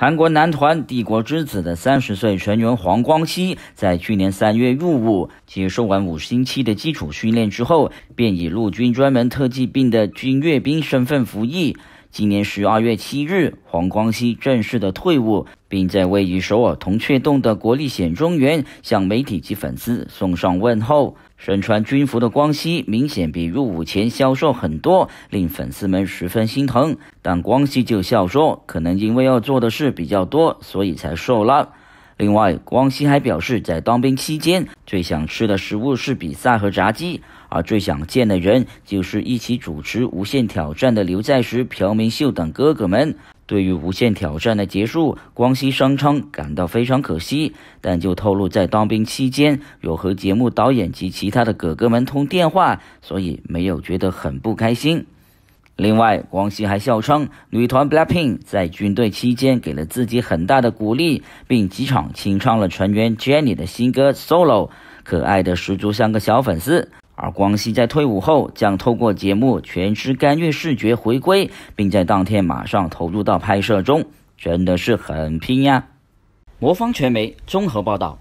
韩国男团帝国之子的三十岁成员黄光熙，在去年三月入伍，接受完五星期的基础训练之后，便以陆军专门特技兵的军阅兵身份服役。今年十二月七日，黄光熙正式的退伍，并在位于首尔铜雀洞的国立显忠园向媒体及粉丝送上问候。身穿军服的光熙明显比入伍前消瘦很多，令粉丝们十分心疼。但光熙就笑说，可能因为要做的事比较多，所以才瘦了。另外，光熙还表示，在当兵期间最想吃的食物是比萨和炸鸡，而最想见的人就是一起主持《无限挑战》的刘在石、朴明秀等哥哥们。对于《无限挑战》的结束，光熙声称感到非常可惜，但就透露在当兵期间有和节目导演及其他的哥哥们通电话，所以没有觉得很不开心。另外，光熙还笑称女团 BLACKPINK 在军队期间给了自己很大的鼓励，并机场清唱了成员 Jennie 的新歌 solo，可爱的十足像个小粉丝。而光熙在退伍后将透过节目全职干预视觉回归，并在当天马上投入到拍摄中，真的是很拼呀！魔方传媒综合报道。